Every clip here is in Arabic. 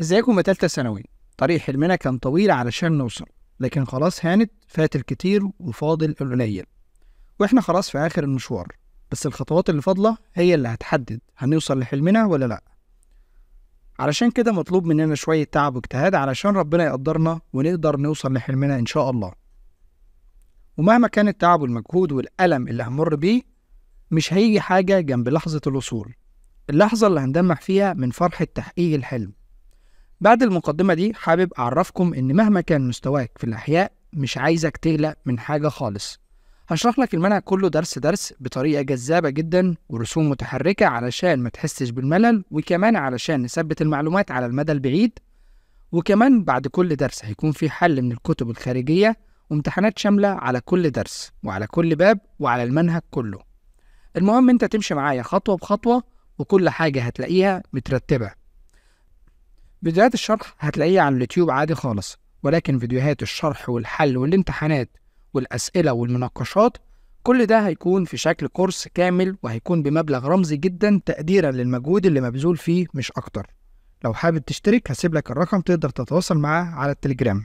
ازيكم تالتة ثانوي طريق حلمنا كان طويل علشان نوصل لكن خلاص هانت فات الكتير وفاضل القليل واحنا خلاص في اخر المشوار بس الخطوات اللي فاضلة هي اللي هتحدد هنوصل لحلمنا ولا لأ علشان كده مطلوب مننا شوية تعب واجتهاد علشان ربنا يقدرنا ونقدر نوصل لحلمنا إن شاء الله ومهما كان التعب والمجهود والألم اللي همر بيه مش هيجي حاجة جنب لحظة الوصول اللحظة اللي هندمع فيها من فرحة تحقيق الحلم بعد المقدمة دي حابب أعرفكم إن مهما كان مستواك في الأحياء مش عايزك تقلق من حاجة خالص هشرح لك المنهج كله درس درس بطريقة جذابة جدا ورسوم متحركة علشان ما تحسش بالملل وكمان علشان نثبت المعلومات على المدى البعيد وكمان بعد كل درس هيكون في حل من الكتب الخارجية وامتحانات شاملة على كل درس وعلى كل باب وعلى المنهج كله المهم انت تمشي معايا خطوة بخطوة وكل حاجة هتلاقيها مترتبة فيديوهات الشرح هتلاقيها على اليوتيوب عادي خالص ولكن فيديوهات الشرح والحل والامتحانات والأسئلة والمناقشات كل ده هيكون في شكل كورس كامل وهيكون بمبلغ رمزي جدا تقديرا للمجهود اللي مبذول فيه مش أكتر لو حابب تشترك هسيب لك الرقم تقدر تتواصل معاه على التليجرام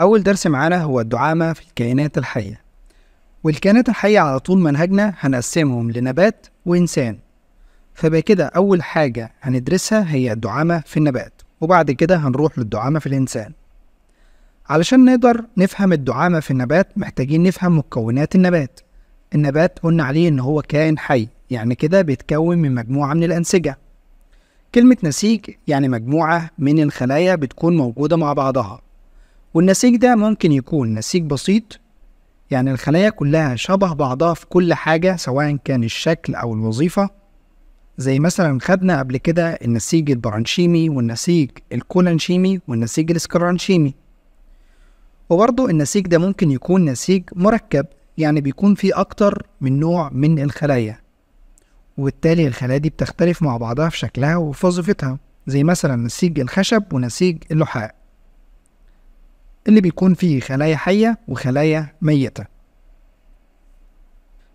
أول درس معانا هو الدعامة في الكائنات الحية والكائنات الحية على طول منهجنا هنقسمهم لنبات وإنسان فبقى كده أول حاجة هندرسها هي الدعامة في النبات وبعد كده هنروح للدعامة في الإنسان علشان نقدر نفهم الدعامة في النبات محتاجين نفهم مكونات النبات النبات قلنا عليه إن هو كائن حي يعني كده بيتكون من مجموعة من الأنسجة كلمة نسيج يعني مجموعة من الخلايا بتكون موجودة مع بعضها والنسيج ده ممكن يكون نسيج بسيط يعني الخلايا كلها شبه بعضها في كل حاجة سواء كان الشكل أو الوظيفة زي مثلا خدنا قبل كده النسيج البرانشيمي والنسيج الكولانشيمي والنسيج الاسكرانشيمي وبرضه النسيج ده ممكن يكون نسيج مركب يعني بيكون فيه أكتر من نوع من الخلايا وبالتالي الخلايا دي بتختلف مع بعضها في شكلها وفي وظيفتها زي مثلا نسيج الخشب ونسيج اللحاء اللي بيكون فيه خلايا حية وخلايا ميتة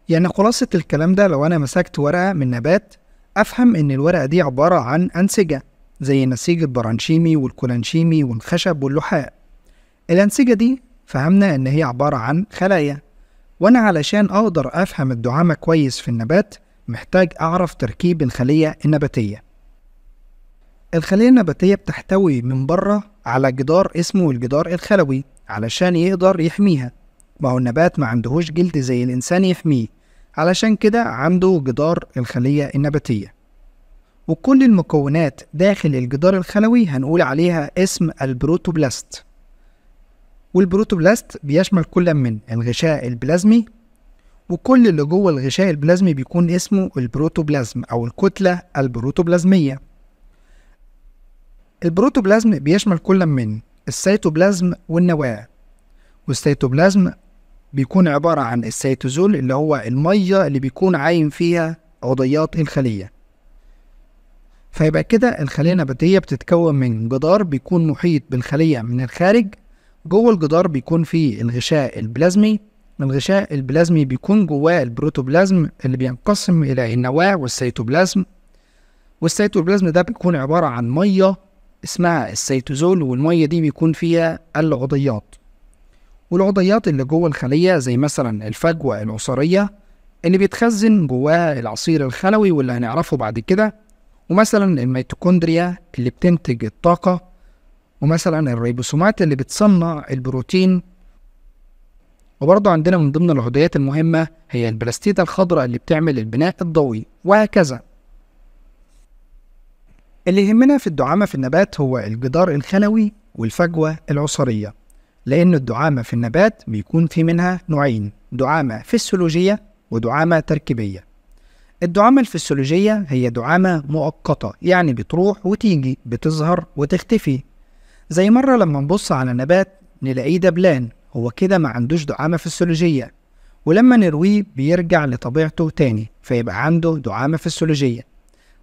يعني خلاصة الكلام ده لو أنا مسكت ورقة من نبات أفهم إن الورقة دي عبارة عن أنسجة زي نسيج البرانشيمي والكولانشيمي والخشب واللحاء الأنسجة دي فهمنا إن هي عبارة عن خلايا وأنا علشان أقدر أفهم الدعامة كويس في النبات محتاج أعرف تركيب الخلية النباتية الخلية النباتية بتحتوي من بره على جدار اسمه الجدار الخلوي علشان يقدر يحميها ما هو النبات ما عندهوش جلد زي الإنسان يحميه علشان كده عنده جدار الخلية النباتية وكل المكونات داخل الجدار الخلوي هنقول عليها اسم البروتوبلاست والبروتوبلاست بيشمل كل من الغشاء البلازمي وكل اللي جوه الغشاء البلازمي بيكون اسمه البروتوبلازم أو الكتلة البروتوبلازمية البروتوبلازم بيشمل كل من السيتوبلازم والنواة والسيتوبلازم بيكون عبارة عن السيتوزول اللي هو المية اللي بيكون عايم فيها عضيات الخلية فيبقى كده الخلية النباتية بتتكون من جدار بيكون محيط بالخلية من الخارج جوه الجدار بيكون فيه الغشاء البلازمي الغشاء البلازمي بيكون جواه البروتوبلازم اللي بينقسم إلى النواة والسيتوبلازم والسيتوبلازم ده بيكون عبارة عن مية اسمها السيتوزول والمية دي بيكون فيها العضيات والعضيات اللي جوه الخلية زي مثلا الفجوة العصارية اللي بيتخزن جواها العصير الخلوي واللي هنعرفه بعد كده ومثلا الميتوكوندريا اللي بتنتج الطاقة ومثلا الريبوسومات اللي بتصنع البروتين وبرضه عندنا من ضمن العضيات المهمة هي البلاستيدة الخضراء اللي بتعمل البناء الضوئي وهكذا اللي يهمنا في الدعامة في النبات هو الجدار الخلوي والفجوة العصرية لأن الدعامة في النبات بيكون في منها نوعين دعامة فسيولوجية ودعامة تركيبية الدعامة الفسيولوجية هي دعامة مؤقتة يعني بتروح وتيجي بتظهر وتختفي زي مرة لما نبص على نبات نلاقيه دبلان هو كده ما عندوش دعامة فسيولوجية ولما نرويه بيرجع لطبيعته تاني فيبقى عنده دعامة فسيولوجية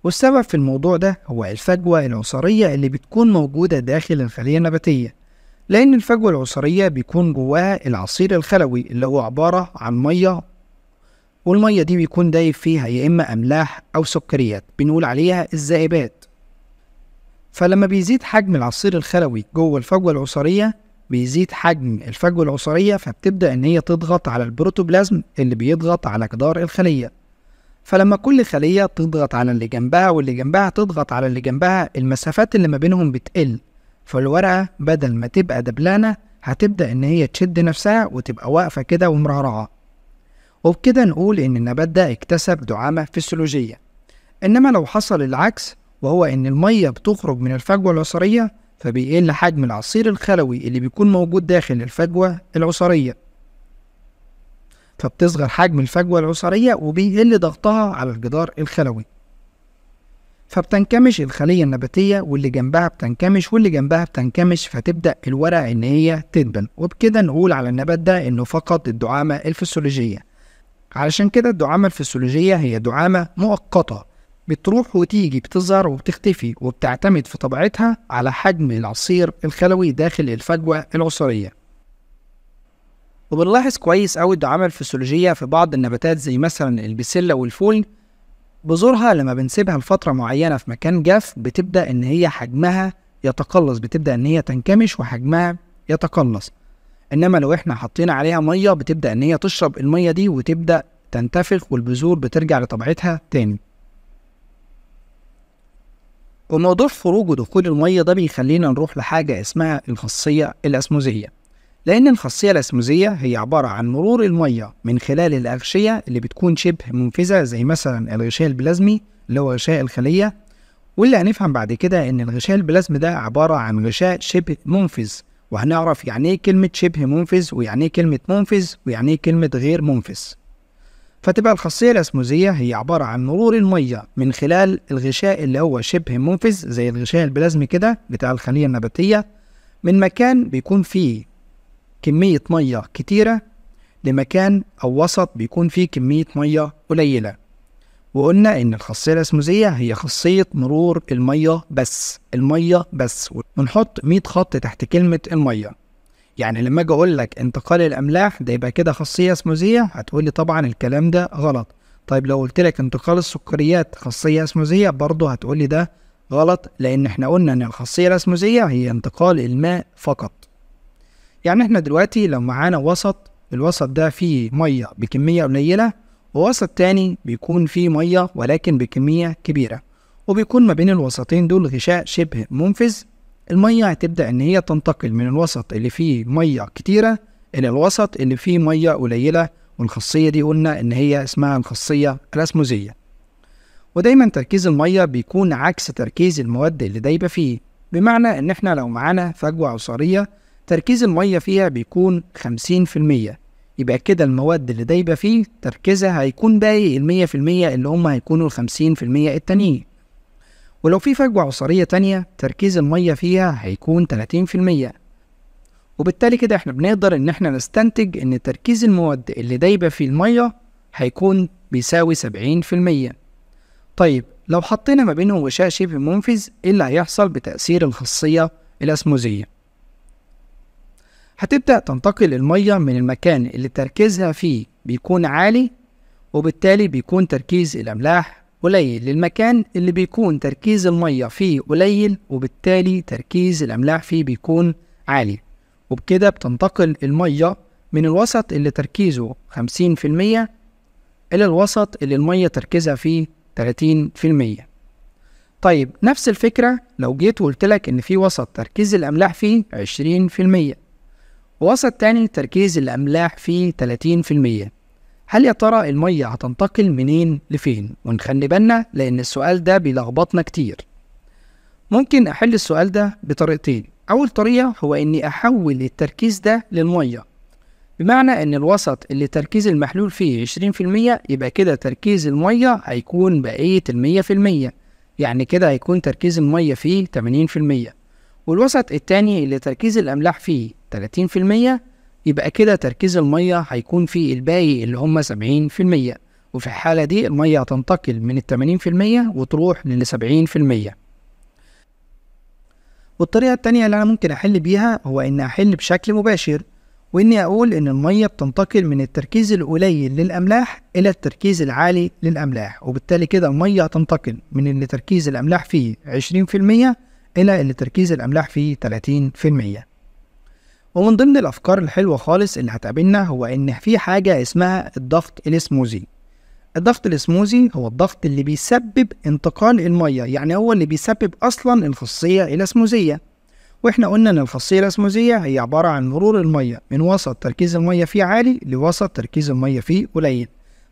والسبب في الموضوع ده هو الفجوة العصرية اللي بتكون موجودة داخل الخلية النباتية لأن الفجوة العصرية بيكون جواها العصير الخلوي اللي هو عبارة عن مية والمية دي بيكون دايب فيها يا إما أملاح أو سكريات بنقول عليها الذائبات فلما بيزيد حجم العصير الخلوي جوه الفجوة العصرية بيزيد حجم الفجوة العصرية فبتبدأ إن هي تضغط على البروتوبلازم اللي بيضغط على جدار الخلية فلما كل خلية تضغط على اللي جنبها واللي جنبها تضغط على اللي جنبها المسافات اللي ما بينهم بتقل فالورقة بدل ما تبقى دبلانة هتبدأ إن هي تشد نفسها وتبقى واقفة كده ومرعرعة وبكده نقول إن النبات ده اكتسب دعامة فسيولوجية إنما لو حصل العكس وهو إن المية بتخرج من الفجوة العصرية فبيقل حجم العصير الخلوي اللي بيكون موجود داخل الفجوة العصرية فبتصغر حجم الفجوة العصارية وبيقل ضغطها على الجدار الخلوي فبتنكمش الخلية النباتية واللي جنبها بتنكمش واللي جنبها بتنكمش فتبدأ الورق إن هي تدبل وبكده نقول على النبات ده إنه فقط الدعامة الفسيولوجية علشان كده الدعامة الفسيولوجية هي دعامة مؤقتة بتروح وتيجي بتظهر وبتختفي وبتعتمد في طبيعتها على حجم العصير الخلوي داخل الفجوة العصرية وبنلاحظ كويس قوي الدعامة الفسيولوجية في بعض النباتات زي مثلا البسلة والفول بذورها لما بنسيبها لفترة معينة في مكان جاف بتبدأ إن هي حجمها يتقلص بتبدأ إن هي تنكمش وحجمها يتقلص إنما لو إحنا حطينا عليها مية بتبدأ إن هي تشرب المية دي وتبدأ تنتفخ والبذور بترجع لطبيعتها تاني وموضوع خروج ودخول المية ده بيخلينا نروح لحاجة اسمها الخاصية الأسموزية لأن الخاصية الأسموزية هي عبارة عن مرور المية من خلال الأغشية اللي بتكون شبه منفذة زي مثلا الغشاء البلازمي اللي هو غشاء الخلية واللي هنفهم بعد كده إن الغشاء البلازمي ده عبارة عن غشاء شبه منفذ وهنعرف يعني إيه كلمة شبه منفذ ويعني إيه كلمة منفذ ويعني إيه كلمة غير منفذ فتبقى الخاصية الأسموزية هي عبارة عن مرور المية من خلال الغشاء اللي هو شبه منفذ زي الغشاء البلازمي كده بتاع الخلية النباتية من مكان بيكون فيه كمية مية كتيرة لمكان أو وسط بيكون فيه كمية مية قليلة وقلنا إن الخاصية الأسموزية هي خاصية مرور المية بس المية بس ونحط مية خط تحت كلمة المية يعني لما أجي أقول لك انتقال الأملاح ده يبقى كده خاصية أسموزية هتقولي طبعا الكلام ده غلط طيب لو قلت لك انتقال السكريات خاصية أسموزية برضه هتقولي ده غلط لأن احنا قلنا إن الخاصية الأسموزية هي انتقال الماء فقط يعني احنا دلوقتي لو معانا وسط الوسط ده فيه ميه بكميه قليله ووسط تاني بيكون فيه ميه ولكن بكميه كبيره وبيكون ما بين الوسطين دول غشاء شبه منفذ الميه هتبدا ان هي تنتقل من الوسط اللي فيه ميه كتيره الى الوسط اللي فيه ميه قليله والخاصيه دي قلنا ان هي اسمها الخاصيه الاسموزيه ودايما تركيز الميه بيكون عكس تركيز المواد اللي دايبه فيه بمعنى ان احنا لو معانا فجوه عصاريه تركيز المية فيها بيكون خمسين في المية يبقى كده المواد اللي دايبة فيه تركيزها هيكون باقي المية في المية اللي هما هيكونوا الخمسين في المية التانيين ولو في فجوة عصارية تانية تركيز المية فيها هيكون تلاتين في المية وبالتالي كده احنا بنقدر ان احنا نستنتج ان تركيز المواد اللي دايبة في المية هيكون بيساوي سبعين في المية طيب لو حطينا ما بينهم غشاء شبه منفذ ايه اللي هيحصل بتأثير الخاصية الأسموزية هتبدأ تنتقل المية من المكان اللي تركيزها فيه بيكون عالي وبالتالي بيكون تركيز الأملاح قليل للمكان اللي بيكون تركيز المية فيه قليل وبالتالي تركيز الأملاح فيه بيكون عالي وبكده بتنتقل المية من الوسط اللي تركيزه خمسين في المية إلى الوسط اللي المية تركيزها فيه تلاتين في المية طيب نفس الفكرة لو جيت وقلت لك إن في وسط تركيز الأملاح فيه عشرين في المية وسط تاني تركيز الأملاح فيه 30% هل يا ترى المية هتنتقل منين لفين؟ ونخلي بالنا لأن السؤال ده بيلخبطنا كتير ممكن أحل السؤال ده بطريقتين أول طريقة هو إني أحول التركيز ده للمية بمعنى إن الوسط اللي تركيز المحلول فيه 20% يبقى كده تركيز المية هيكون بقية المية في المية يعني كده هيكون تركيز المية فيه 80% والوسط التاني اللي تركيز الأملاح فيه 30% يبقى كده تركيز المية هيكون في الباقي اللي هم 70% وفي الحالة دي المية هتنتقل من التمانين في المية وتروح للسبعين في المية والطريقة التانية اللي أنا ممكن أحل بيها هو إني أحل بشكل مباشر وإني أقول إن المية بتنتقل من التركيز القليل للأملاح إلى التركيز العالي للأملاح وبالتالي كده المية هتنتقل من اللي تركيز الأملاح فيه عشرين في المية إلى اللي تركيز الأملاح فيه تلاتين في المية ومن ضمن الافكار الحلوه خالص اللي هتقابلنا هو ان في حاجه اسمها الضغط السموزي الضغط السموزي هو الضغط اللي بيسبب انتقال الميه يعني هو اللي بيسبب اصلا الفصيه الاسموزيه واحنا قلنا ان الفصيه الاسموزيه هي عباره عن مرور الميه من وسط تركيز الميه فيه عالي لوسط تركيز الميه فيه قليل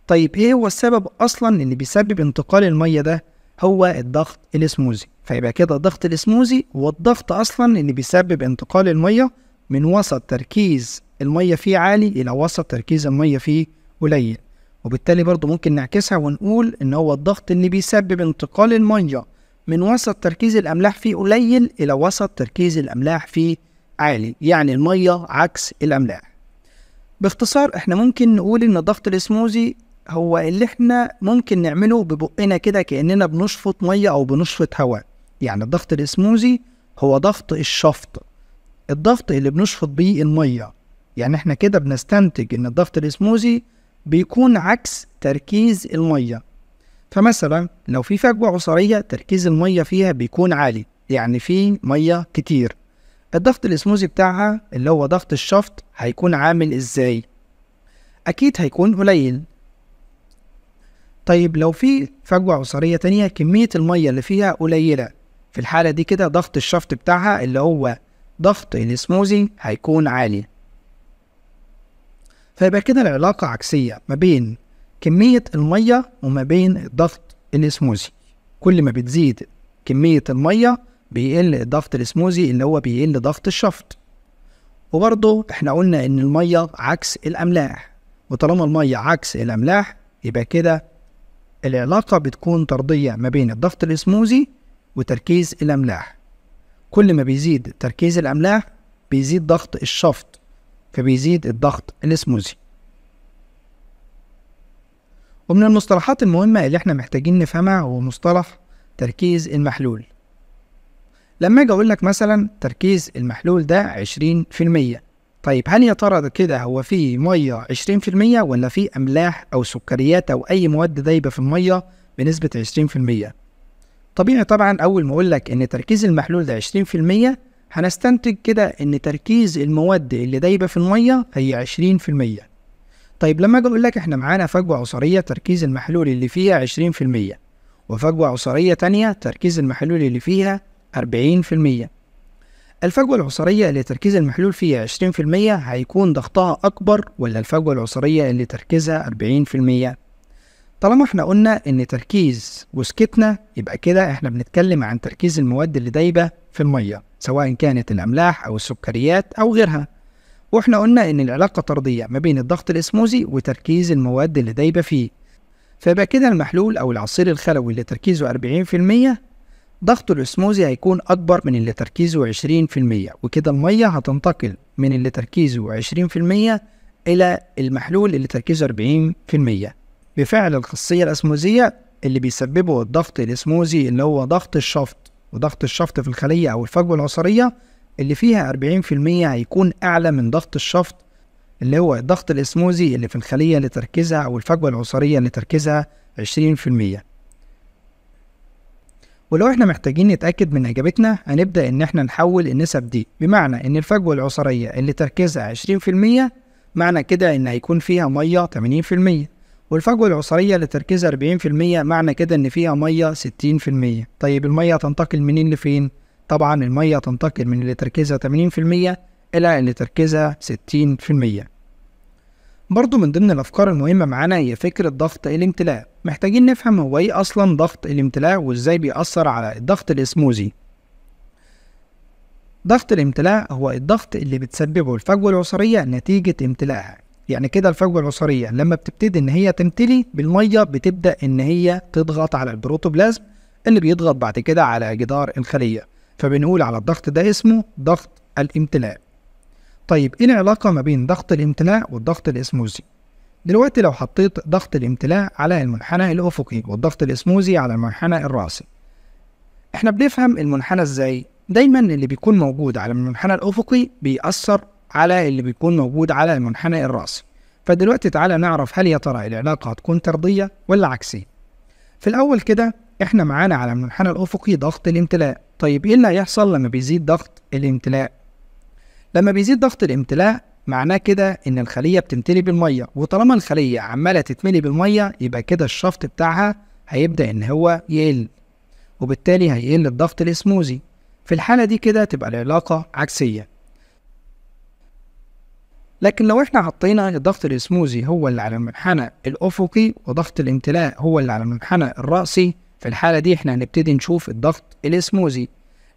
طيب ايه هو السبب اصلا اللي بيسبب انتقال الميه ده هو الضغط الاسموزي فيبقى كده الضغط الاسموزي هو الضغط اصلا اللي بيسبب انتقال الميه من وسط تركيز المية فيه عالي إلى وسط تركيز المية فيه قليل وبالتالي برضو ممكن نعكسها ونقول إن هو الضغط اللي بيسبب انتقال المية من وسط تركيز الأملاح فيه قليل إلى وسط تركيز الأملاح فيه عالي يعني المية عكس الأملاح باختصار احنا ممكن نقول ان ضغط الاسموزي هو اللي احنا ممكن نعمله ببقنا كده كأننا بنشفط مية أو بنشفط هواء يعني الضغط الاسموزي هو ضغط الشفط الضغط اللي بنشفط بيه المية يعني احنا كده بنستنتج ان الضغط الاسموزي بيكون عكس تركيز المية فمثلا لو في فجوة عصريه تركيز المية فيها بيكون عالي يعني في مية كتير الضغط الاسموزي بتاعها اللي هو ضغط الشفط هيكون عامل ازاي اكيد هيكون قليل طيب لو في فجوة عصارية تانية كمية المية اللي فيها قليلة في الحالة دي كده ضغط الشفط بتاعها اللي هو ضغط السموزي هيكون عالي فيبقى كده العلاقة عكسية ما بين كمية المية وما بين الضغط السموزي كل ما بتزيد كمية المية بيقل ضغط السموزي اللي هو بيقل ضغط الشفط وبرضو احنا قلنا ان المية عكس الاملاح وطالما المية عكس الاملاح يبقى كده العلاقة بتكون طردية ما بين الضغط الاسموزي وتركيز الاملاح كل ما بيزيد تركيز الأملاح بيزيد ضغط الشفط فبيزيد الضغط الاسموزي ومن المصطلحات المهمة اللي احنا محتاجين نفهمها هو مصطلح تركيز المحلول لما اجي اقول لك مثلا تركيز المحلول ده عشرين في المية طيب هل يا ترى كده هو في مية عشرين في المية ولا في أملاح أو سكريات أو أي مواد دايبة في المية بنسبة عشرين في المية طبيعي طبعا اول ما اقول لك ان تركيز المحلول ده 20% هنستنتج كده ان تركيز المواد اللي دايبه في الميه هي 20% طيب لما اجي اقول لك احنا معانا فجوه عصريه تركيز المحلول اللي فيها 20% وفجوه عصريه تانية تركيز المحلول اللي فيها 40% الفجوة العصريه اللي تركيز المحلول فيها 20% هيكون ضغطها أكبر ولا الفجوة العصريه اللي تركيزها 40%؟ طالما احنا قلنا ان تركيز وسكتنا يبقى كده احنا بنتكلم عن تركيز المواد اللي دايبه في الميه سواء كانت الاملاح او السكريات او غيرها واحنا قلنا ان العلاقه طرديه ما بين الضغط الاسموزي وتركيز المواد اللي دايبه فيه فيبقى كده المحلول او العصير الخلوي اللي تركيزه 40% ضغط الاسموزي هيكون اكبر من اللي تركيزه 20% وكده الميه هتنتقل من اللي تركيزه 20% الى المحلول اللي تركيزه 40% بفعل الخاصية الأسموزية اللي بيسببه الضغط الأسموزي اللي هو ضغط الشفط وضغط الشفط في الخلية أو الفجوة العصرية اللي فيها 40% هيكون أعلى من ضغط الشفط اللي هو الضغط الإسموزي اللي في الخلية اللي تركيزها أو الفجوة العصرية اللي تركيزها 20% ولو احنا محتاجين نتأكد من إجابتنا هنبدأ إن احنا نحول النسب دي بمعنى إن الفجوة العصرية اللي تركيزها 20% معنى كده إن هيكون فيها مية 80% والفجوة العصريه لتركيز 40% معنى كده إن فيها مية 60% طيب المية تنتقل منين لفين؟ طبعا المية تنتقل من اللي تركيزها 80% إلى اللي تركيزها 60% برضه من ضمن الأفكار المهمة معانا هي فكرة ضغط الامتلاء محتاجين نفهم هو إيه أصلا ضغط الامتلاء وإزاي بيأثر على الضغط الإسموزي ضغط الامتلاء هو الضغط اللي بتسببه الفجوة العصريه نتيجة امتلاءها يعني كده الفجوه البصريه لما بتبتدي ان هي تمتلي بالميه بتبدا ان هي تضغط على البروتوبلازم اللي بيضغط بعد كده على جدار الخليه فبنقول على الضغط ده اسمه ضغط الامتلاء طيب ايه العلاقه ما بين ضغط الامتلاء والضغط الاسموزي دلوقتي لو حطيت ضغط الامتلاء على المنحنى الافقي والضغط الاسموزي على المنحنى الراسي احنا بنفهم المنحنى ازاي دايما اللي بيكون موجود على المنحنى الافقي بيأثر على اللي بيكون موجود على المنحنى الرأسي فدلوقتي تعالى نعرف هل يا ترى العلاقة هتكون طردية ولا عكسية في الأول كده احنا معانا على المنحنى الأفقي ضغط الامتلاء طيب ايه اللي هيحصل لما بيزيد ضغط الامتلاء لما بيزيد ضغط الامتلاء معناه كده ان الخليه بتمتلي بالميه وطالما الخليه عماله تتملي بالميه يبقى كده الشفط بتاعها هيبدا ان هو يقل وبالتالي هيقل الضغط الاسموزي في الحاله دي كده تبقى العلاقه عكسيه لكن لو احنا حطينا ضغط الاسموزي هو اللي على المنحنى الافقي وضغط الامتلاء هو اللي على المنحنى الراسي في الحالة دي احنا هنبتدي نشوف الضغط الاسموزي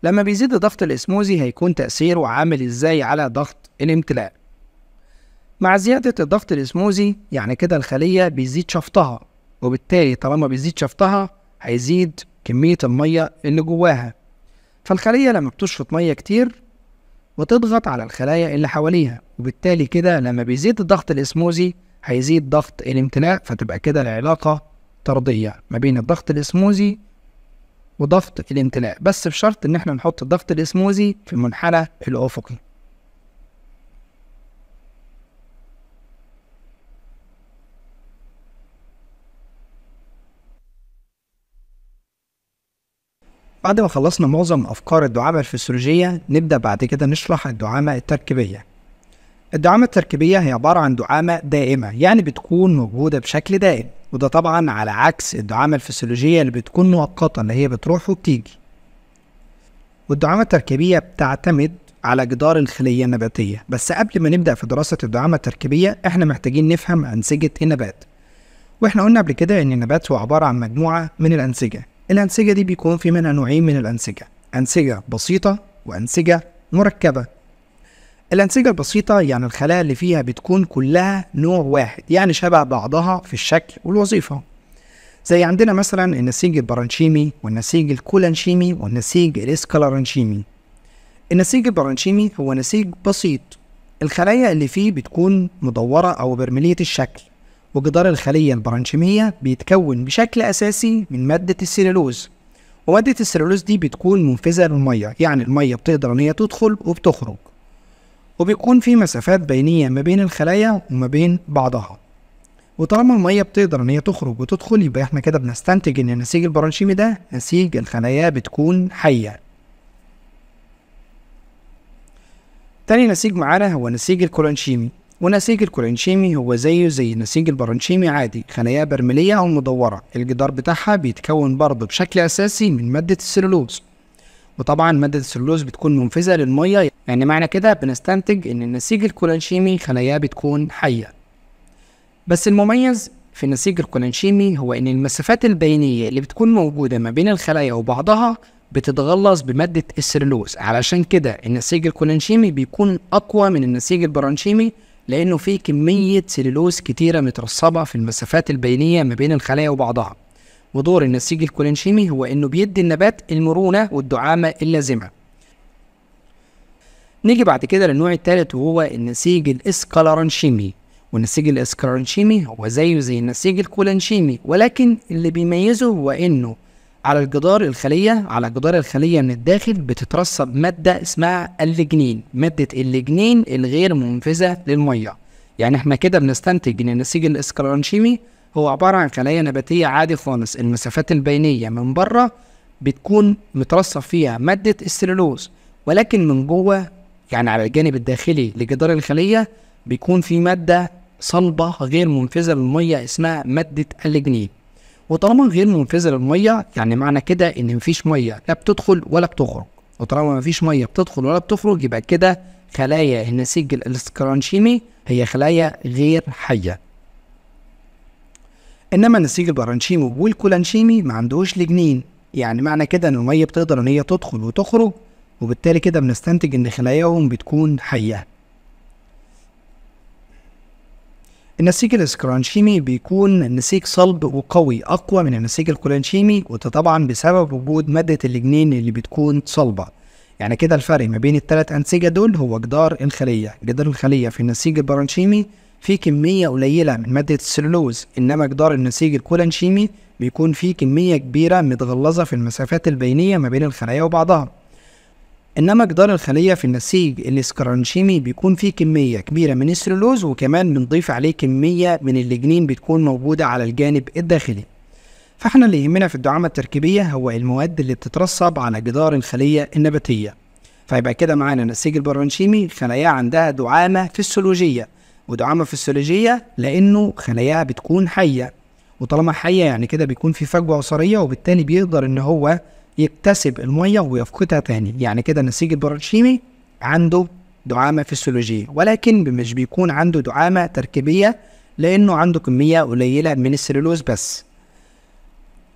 لما بيزيد ضغط الاسموزي هيكون تأثيره عامل ازاي على ضغط الامتلاء مع زيادة الضغط الاسموزي يعني كده الخلية بيزيد شفطها وبالتالي طالما بيزيد شفطها هيزيد كمية المية اللي جواها فالخلية لما بتشفط مية كتير وتضغط على الخلايا اللي حواليها وبالتالي كده لما بيزيد الضغط الاسموزي هيزيد ضغط الامتلاء فتبقى كده العلاقة طردية ما بين الضغط الاسموزي وضغط الامتلاء بس بشرط ان احنا نحط الضغط الاسموزي في المنحنى الافقي بعد ما خلصنا معظم أفكار الدعامة الفسيولوجية نبدأ بعد كده نشرح الدعامة التركيبية الدعامة التركيبية هي عبارة عن دعامة دائمة يعني بتكون موجودة بشكل دائم وده طبعا على عكس الدعامة الفسيولوجية اللي بتكون مؤقتة اللي هي بتروح وبتيجي والدعامة التركيبية بتعتمد على جدار الخلية النباتية بس قبل ما نبدأ في دراسة الدعامة التركيبية احنا محتاجين نفهم أنسجة النبات واحنا قلنا قبل كده ان النبات هو عبارة عن مجموعة من الأنسجة الأنسجة دي بيكون في منها نوعين من الأنسجة أنسجة بسيطة وأنسجة مركبة الأنسجة البسيطة يعني الخلايا اللي فيها بتكون كلها نوع واحد يعني شبه بعضها في الشكل والوظيفة زي عندنا مثلا النسيج البرانشيمي والنسيج الكولانشيمي والنسيج الاسكالارانشيمي النسيج البرانشيمي هو نسيج بسيط الخلايا اللي فيه بتكون مدورة أو برملية الشكل وجدار الخلية البرانشيمية بيتكون بشكل أساسي من مادة السيلولوز ومادة السيلولوز دي بتكون منفذة للمية يعني المية بتقدر إن هي تدخل وبتخرج وبيكون في مسافات بينية ما بين الخلايا وما بين بعضها وطالما المية بتقدر إن هي تخرج وتدخل يبقى إحنا كده بنستنتج إن النسيج البرانشيمي ده نسيج الخلايا بتكون حية تاني نسيج معانا هو نسيج الكولانشيمي ونسيج الكولانشيمي هو زيه زي النسيج البرانشيمي عادي خلايا برملية أو مدورة الجدار بتاعها بيتكون برضه بشكل أساسي من مادة السلولوز وطبعا مادة السلولوز بتكون منفذة للمية يعني معنى كده بنستنتج إن النسيج الكولانشيمي خلاياه بتكون حية بس المميز في النسيج الكولانشيمي هو إن المسافات البينية اللي بتكون موجودة ما بين الخلايا وبعضها بتتغلظ بمادة السلولوز علشان كده النسيج الكولانشيمي بيكون أقوى من النسيج البرانشيمي لأنه فيه كمية سلولوز كتيرة مترصبة في المسافات البينية ما بين الخلايا وبعضها ودور النسيج الكولانشيمي هو إنه بيدي النبات المرونة والدعامة اللازمة نيجي بعد كده للنوع الثالث وهو النسيج الاسكالارنشيمي والنسيج الاسكالارنشيمي هو زيه زي النسيج الكولانشيمي ولكن اللي بيميزه هو انه على الجدار الخلية على جدار الخلية من الداخل بتترسب مادة اسمها اللجنين مادة اللجنين الغير منفذة للمية يعني احنا كده بنستنتج ان النسيج الاسكالانشيمي هو عبارة عن خلايا نباتية عادي خالص المسافات البينية من بره بتكون مترصف فيها مادة السلولوز ولكن من جوه يعني على الجانب الداخلي لجدار الخلية بيكون في مادة صلبة غير منفذة للمية اسمها مادة الجنين وطالما غير منفذة للمية يعني معنى كده إن مفيش مية لا بتدخل ولا بتخرج وطالما مفيش مية بتدخل ولا بتخرج يبقى كده خلايا النسيج الاسكرانشيمي هي خلايا غير حية إنما النسيج البرانشيمي والكولانشيمي ما عندهوش لجنين يعني معنى كده إن المية بتقدر إن هي تدخل وتخرج وبالتالي كده بنستنتج إن خلاياهم بتكون حية النسيج الاسكرانشيمي بيكون نسيج صلب وقوي أقوى من النسيج الكولانشيمي وده طبعا بسبب وجود مادة الجنين اللي بتكون صلبة يعني كده الفرق ما بين التلات أنسجة دول هو جدار الخلية جدار الخلية في النسيج البرانشيمي فيه كمية قليلة من مادة السلولوز إنما جدار النسيج الكولانشيمي بيكون فيه كمية كبيرة متغلظة في المسافات البينية ما بين الخلايا وبعضها انما جدار الخليه في النسيج الاسكرانشيمي بيكون فيه كميه كبيره من السلولوز وكمان بنضيف عليه كميه من اللجنين بتكون موجوده على الجانب الداخلي فاحنا اللي يهمنا في الدعامه التركيبيه هو المواد اللي بتترسب على جدار الخليه النباتيه فيبقى كده معانا النسيج البرونشيمي خلايا عندها دعامه فسيولوجيه ودعامه فسيولوجيه لانه خلاياها بتكون حيه وطالما حيه يعني كده بيكون في فجوه عصرية وبالتالي بيقدر ان هو يكتسب الميه ويفقدها تاني يعني كده النسيج البرانشيمي عنده دعامه فسيولوجيه ولكن مش بيكون عنده دعامه تركيبيه لانه عنده كميه قليله من السلولوز بس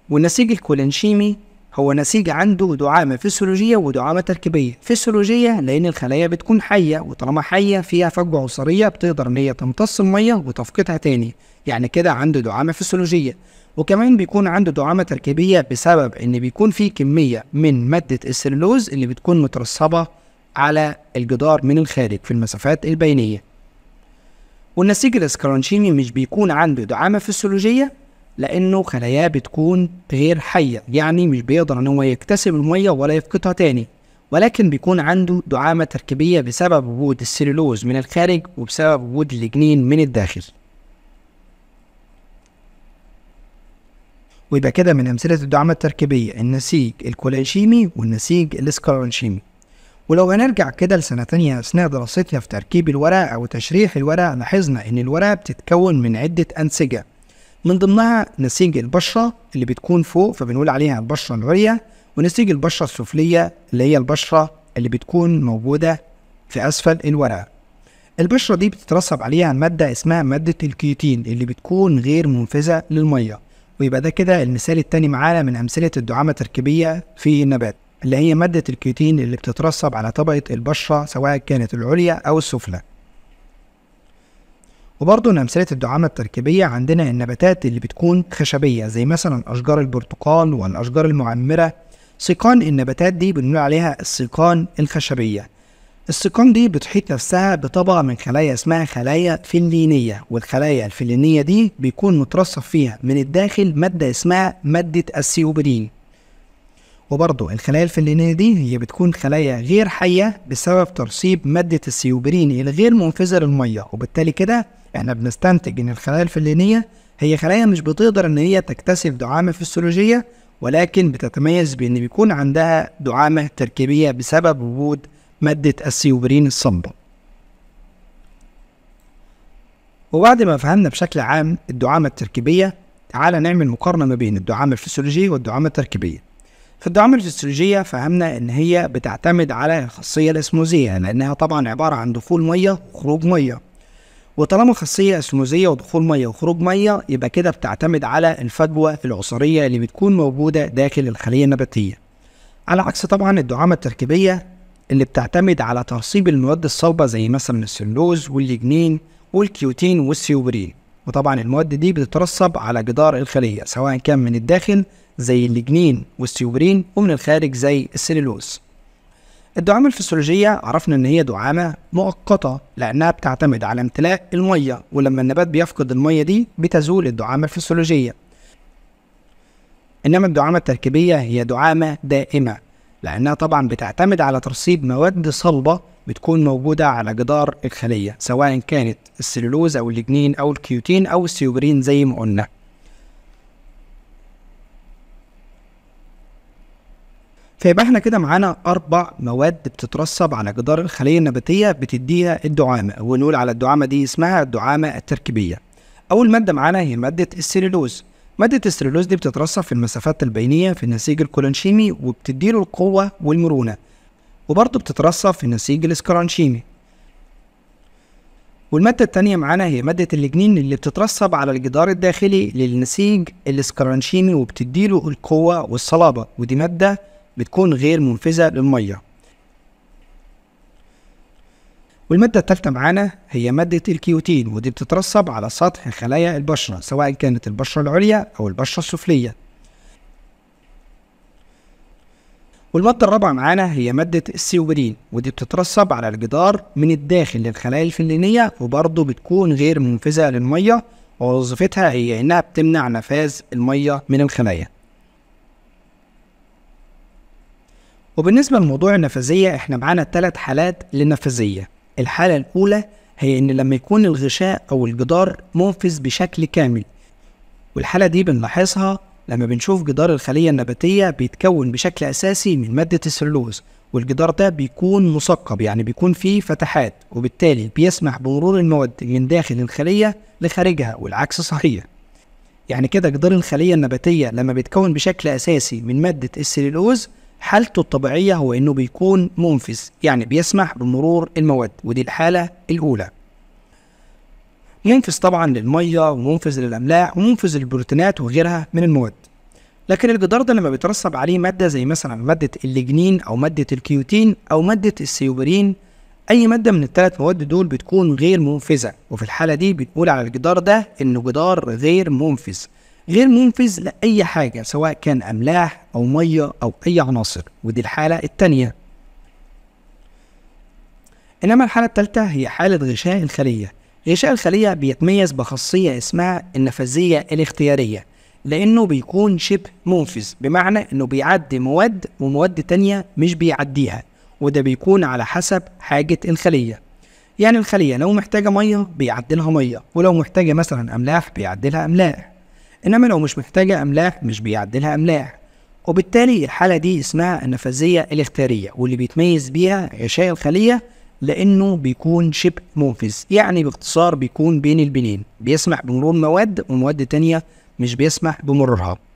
والنسيج الكولينشيمي هو نسيج عنده دعامة فسيولوجية ودعامة تركيبية فسيولوجية لأن الخلايا بتكون حية وطالما حية فيها فجوة عنصرية بتقدر إن هي تمتص المية وتفقدها تاني يعني كده عنده دعامة فسيولوجية وكمان بيكون عنده دعامه تركيبيه بسبب ان بيكون في كميه من ماده السلولوز اللي بتكون مترسبه على الجدار من الخارج في المسافات البينيه والنسيج الاسكرانشيني مش بيكون عنده دعامه فسيولوجيه لانه خلاياه بتكون غير حيه يعني مش بيقدر ان هو يكتسب الميه ولا يفقدها تاني ولكن بيكون عنده دعامه تركيبيه بسبب وجود السلولوز من الخارج وبسبب وجود الجنين من الداخل ويبقى كده من أمثلة الدعامة التركيبية النسيج الكولانشيمي والنسيج الاسكرانشيمي ولو هنرجع كده لسنة تانية أثناء دراستنا في تركيب الورق أو تشريح الورق لاحظنا إن الورقة بتتكون من عدة أنسجة من ضمنها نسيج البشرة اللي بتكون فوق فبنقول عليها البشرة العليا ونسيج البشرة السفلية اللي هي البشرة اللي بتكون موجودة في أسفل الورقة البشرة دي بتترسب عليها مادة اسمها مادة الكيوتين اللي بتكون غير منفذة للمية ويبقى ده كده المثال الثاني معانا من أمثلة الدعامة التركيبية في النبات اللي هي مادة الكيوتين اللي بتترسب على طبقة البشرة سواء كانت العليا أو السفلى وبرضه من أمثلة الدعامة التركيبية عندنا النباتات اللي بتكون خشبية زي مثلا أشجار البرتقال والأشجار المعمرة سيقان النباتات دي بنقول عليها السيقان الخشبية السيقان دي بتحيط نفسها بطبقة من خلايا اسمها خلايا فلينية والخلايا الفلينية دي بيكون مترصف فيها من الداخل مادة اسمها مادة السيوبرين وبرضه الخلايا الفلينية دي هي بتكون خلايا غير حية بسبب ترسيب مادة السيوبرين الغير منفذة للمية وبالتالي كده احنا بنستنتج ان الخلايا الفلينية هي خلايا مش بتقدر ان هي تكتسب دعامة فسيولوجية ولكن بتتميز بان بيكون عندها دعامة تركيبية بسبب وجود مادة السيوبرين الصلبة وبعد ما فهمنا بشكل عام الدعامة التركيبية تعالى نعمل مقارنة ما بين الدعامة الفسيولوجية والدعامة التركيبية في الدعامة الفسيولوجية فهمنا إن هي بتعتمد على الخاصية الأسموزية لأنها طبعا عبارة عن دخول مية وخروج مية وطالما خاصية أسموزية ودخول مية وخروج مية يبقى كده بتعتمد على الفجوة العصرية اللي بتكون موجودة داخل الخلية النباتية على عكس طبعا الدعامة التركيبية اللي بتعتمد على ترصيب المواد الصلبة زي مثلا السلوز والليجنين والكيوتين والسيوبرين وطبعا المواد دي بتترسب على جدار الخلية سواء كان من الداخل زي الليجنين والسيوبرين ومن الخارج زي السليلوز الدعامة الفسيولوجية عرفنا إن هي دعامة مؤقتة لأنها بتعتمد على امتلاء المية ولما النبات بيفقد المية دي بتزول الدعامة الفسيولوجية إنما الدعامة التركيبية هي دعامة دائمة لأنها طبعا بتعتمد على ترسيب مواد صلبة بتكون موجودة على جدار الخلية سواء كانت السلولوز أو الجنين أو الكيوتين أو السيوبرين زي ما قلنا فيبقى احنا كده معانا اربع مواد بتترسب على جدار الخليه النباتيه بتديها الدعامه ونقول على الدعامه دي اسمها الدعامه التركيبيه اول ماده معانا هي ماده السليلوز مادة السلولوز دي بتترسب في المسافات البينية في النسيج الكولانشيمي وبتديله القوة والمرونة وبرضه بتترسب في النسيج الاسكرانشيمي والمادة التانية معانا هي مادة اللجنين اللي بتترسب على الجدار الداخلي للنسيج الاسكرانشيمي وبتديله القوة والصلابة ودي مادة بتكون غير منفذة للمية والمادة الثالثة معانا هي مادة الكيوتين ودي بتترسب على سطح خلايا البشرة سواء كانت البشرة العليا أو البشرة السفلية والمادة الرابعة معانا هي مادة السيوبرين ودي بتترسب على الجدار من الداخل للخلايا الفلينية وبرضه بتكون غير منفذة للمية ووظيفتها هي إنها بتمنع نفاذ المية من الخلايا وبالنسبة لموضوع النفاذية احنا معانا ثلاث حالات للنفاذية الحالة الأولى هي إن لما يكون الغشاء أو الجدار منفذ بشكل كامل والحالة دي بنلاحظها لما بنشوف جدار الخلية النباتية بيتكون بشكل أساسي من مادة السلوز والجدار ده بيكون مثقب يعني بيكون فيه فتحات وبالتالي بيسمح بمرور المواد من داخل الخلية لخارجها والعكس صحيح يعني كده جدار الخلية النباتية لما بيتكون بشكل أساسي من مادة السليلوز حالته الطبيعية هو إنه بيكون منفذ يعني بيسمح بمرور المواد ودي الحالة الأولى منفذ طبعا للمية ومنفذ للأملاح ومنفذ للبروتينات وغيرها من المواد لكن الجدار ده لما بيترسب عليه مادة زي مثلا مادة اللجنين أو مادة الكيوتين أو مادة السيوبرين أي مادة من الثلاث مواد دول بتكون غير منفذة وفي الحالة دي بنقول على الجدار ده إنه جدار غير منفذ غير منفذ لأي حاجة سواء كان أملاح أو مية أو أي عناصر ودي الحالة التانية إنما الحالة التالتة هي حالة غشاء الخلية غشاء الخلية بيتميز بخاصية اسمها النفاذية الاختيارية لأنه بيكون شبه منفذ بمعنى إنه بيعدي مواد ومواد تانية مش بيعديها وده بيكون على حسب حاجة الخلية يعني الخلية لو محتاجة مية بيعدلها مية ولو محتاجة مثلا أملاح بيعدلها أملاح إنما لو مش محتاجة أملاح مش بيعدلها أملاح وبالتالي الحالة دي اسمها النفاذية الاختيارية واللي بيتميز بيها غشاء الخلية لأنه بيكون شبه منفذ يعني باختصار بيكون بين البنين بيسمح بمرور مواد ومواد تانية مش بيسمح بمرورها